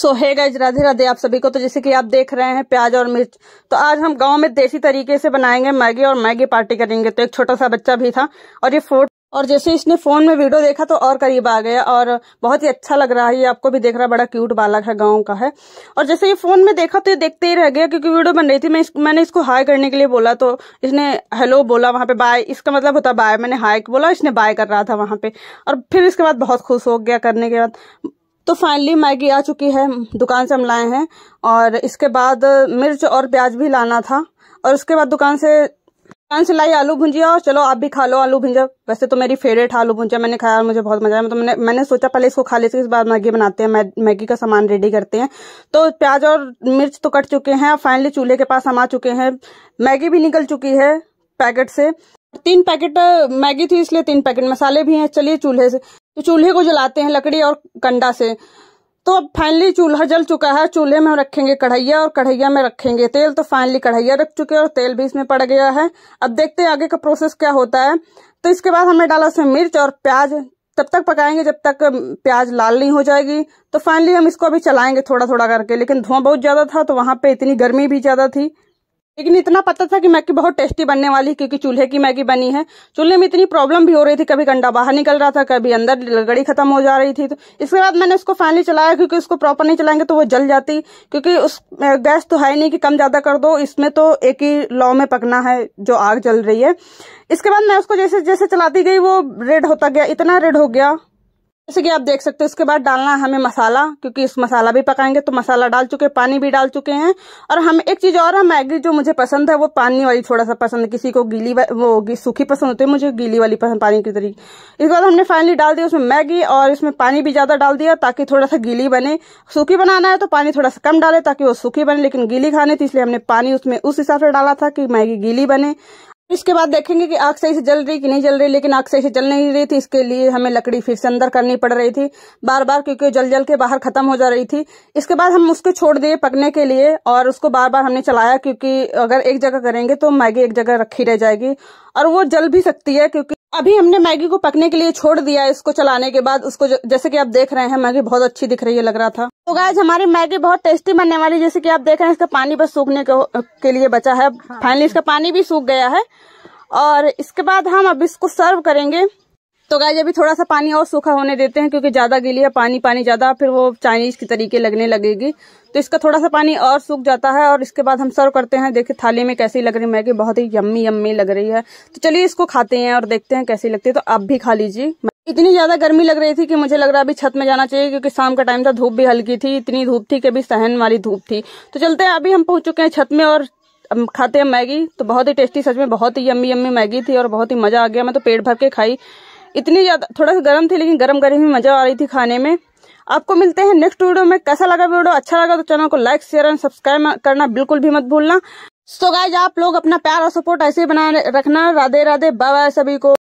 सो है गाइज राधे राधे आप सभी को तो जैसे कि आप देख रहे हैं प्याज और मिर्च तो आज हम गांव में देसी तरीके से बनाएंगे मैगी और मैगी पार्टी करेंगे तो एक छोटा सा बच्चा भी था और ये फोर्ट और जैसे इसने फोन में वीडियो देखा तो और करीब आ गया और बहुत ही अच्छा लग रहा है ये आपको भी देख रहा है बड़ा क्यूट बालक है गाँव का है और जैसे ये फोन में देखा तो ये देखते ही रह गया क्योंकि वीडियो बन रही थी मैं इस, मैंने इसको हाय करने के लिए बोला तो इसने हेलो बोला वहां पे बाय इसका मतलब होता बाय मैंने हाय बोला इसने बाय कर रहा था वहां पे और फिर इसके बाद बहुत खुश हो गया करने के बाद तो फाइनली मैगी आ चुकी है दुकान से हम लाए हैं और इसके बाद मिर्च और प्याज भी लाना था और उसके बाद दुकान से दुकान से लाई आलू भुंजिया और चलो आप भी खा लो आलू भुंजिया वैसे तो मेरी फेवरेट आलू भुंजिया मैंने खाया और मुझे बहुत मजा आया मतलब मैंने मैंने सोचा पहले इसको खा लेते इस बार मैगी बनाते हैं मैगी का सामान रेडी करते हैं तो प्याज और मिर्च तो कट चुके हैं फाइनली चूल्हे के पास हम आ चुके हैं मैगी भी निकल चुकी है पैकेट से तीन पैकेट मैगी थी इसलिए तीन पैकेट मसाले भी हैं चलिए चूल्हे से तो चूल्हे को जलाते हैं लकड़ी और कंडा से तो अब फाइनली चूल्हा जल चुका है चूल्हे में हम रखेंगे कढ़ैया और कढ़ैया में रखेंगे तेल तो फाइनली कढ़ैया रख चुके हैं और तेल भी इसमें पड़ गया है अब देखते हैं आगे का प्रोसेस क्या होता है तो इसके बाद हमने डाला उसमें मिर्च और प्याज तब तक पकाएंगे जब तक प्याज लाल नहीं हो जाएगी तो फाइनली हम इसको अभी चलाएंगे थोड़ा थोड़ा करके लेकिन धुआं बहुत ज्यादा था तो वहां पे इतनी गर्मी भी ज्यादा थी लेकिन इतना पता था कि मैगी बहुत टेस्टी बनने वाली है क्योंकि चूल्हे की मैगी बनी है चूल्हे में इतनी प्रॉब्लम भी हो रही थी कभी गंडा बाहर निकल रहा था कभी अंदर लकड़ी खत्म हो जा रही थी तो इसके बाद मैंने उसको फाइनली चलाया क्योंकि उसको प्रॉपर नहीं चलाएंगे तो वो जल जाती क्योंकि उस गैस तो है नहीं कि कम ज्यादा कर दो इसमें तो एक ही लॉ में पकना है जो आग जल रही है इसके बाद मैं उसको जैसे जैसे चलाती गई वो रेड होता गया इतना रेड हो गया जैसे कि आप देख सकते हैं इसके बाद डालना है हमें मसाला क्योंकि इस मसाला भी पकाएंगे तो मसाला डाल चुके हैं पानी भी डाल चुके हैं और हम एक चीज और है मैगी जो मुझे पसंद है वो पानी वाली थोड़ा सा पसंद है किसी को गीली वो सूखी पसंद होती है मुझे गीली वाली पसंद पानी की तरीके इसके बाद हमने फाइनली डाल दिया उसमें मैगी और इसमें पानी भी ज्यादा डाल दिया ताकि थोड़ा सा गीली बने सूखी बनाना है तो पानी थोड़ा सा कम डाले ताकि वो सूखी बने लेकिन गीली खाने थी इसलिए हमने पानी उसमें उस हिसाब से डाला था कि मैगी गीली बने इसके बाद देखेंगे कि आग सही से जल रही कि नहीं जल रही लेकिन आग सही से जल नहीं रही थी इसके लिए हमें लकड़ी फिर से अंदर करनी पड़ रही थी बार बार क्योंकि जल जल के बाहर खत्म हो जा रही थी इसके बाद हम उसको छोड़ दिए पकने के लिए और उसको बार बार हमने चलाया क्योंकि अगर एक जगह करेंगे तो मैगी एक जगह रखी रह जाएगी और वो जल भी सकती है क्योंकि अभी हमने मैगी को पकने के लिए छोड़ दिया इसको चलाने के बाद उसको जैसे कि आप देख रहे हैं मैगी बहुत अच्छी दिख रही है लग रहा था तो गाय हमारी मैगी बहुत टेस्टी बनने वाली जैसे कि आप देख रहे हैं इसका पानी बस सूखने के लिए बचा है फाइनली हाँ। इसका पानी भी सूख गया है और इसके बाद हम अब इसको सर्व करेंगे तो गाय अभी थोड़ा सा पानी और सूखा होने देते हैं क्योंकि ज़्यादा गीली है पानी पानी ज़्यादा फिर वो चाइनीज़ के तरीके लगने लगेगी तो इसका थोड़ा सा पानी और सूख जाता है और इसके बाद हम सर्व करते हैं देखिए थाली में कैसी लग रही मैगी बहुत ही यम्मी यम्मी लग रही है तो चलिए इसको खाते हैं और देखते हैं कैसी लगती है तो आप भी खा लीजिए इतनी ज्यादा गर्मी लग रही थी कि मुझे लग रहा अभी छत में जाना चाहिए क्योंकि शाम का टाइम था धूप भी हल्की थी इतनी धूप थी कि अभी सहन वाली धूप थी तो चलते हैं अभी हम पहुंच चुके हैं छत में और खाते हैं मैगी तो बहुत ही टेस्टी सच में बहुत ही यम्मी यम्मी मैगी थी और बहुत ही मजा आ गया मैं तो पेट भर के खाई इतनी ज़्यादा थोड़ा सा गर्म थी लेकिन गर्म गर्म ही मज़ा आ रही थी खाने में आपको मिलते हैं नेक्स्ट वीडियो में कैसा लगा वीडियो अच्छा लगा तो चैनल को लाइक शेयर एंड सब्सक्राइब करना बिल्कुल भी मत भूलना सो so गाइज आप लोग अपना प्यार और सपोर्ट ऐसे ही बना रखना राधे राधे बाबा सभी को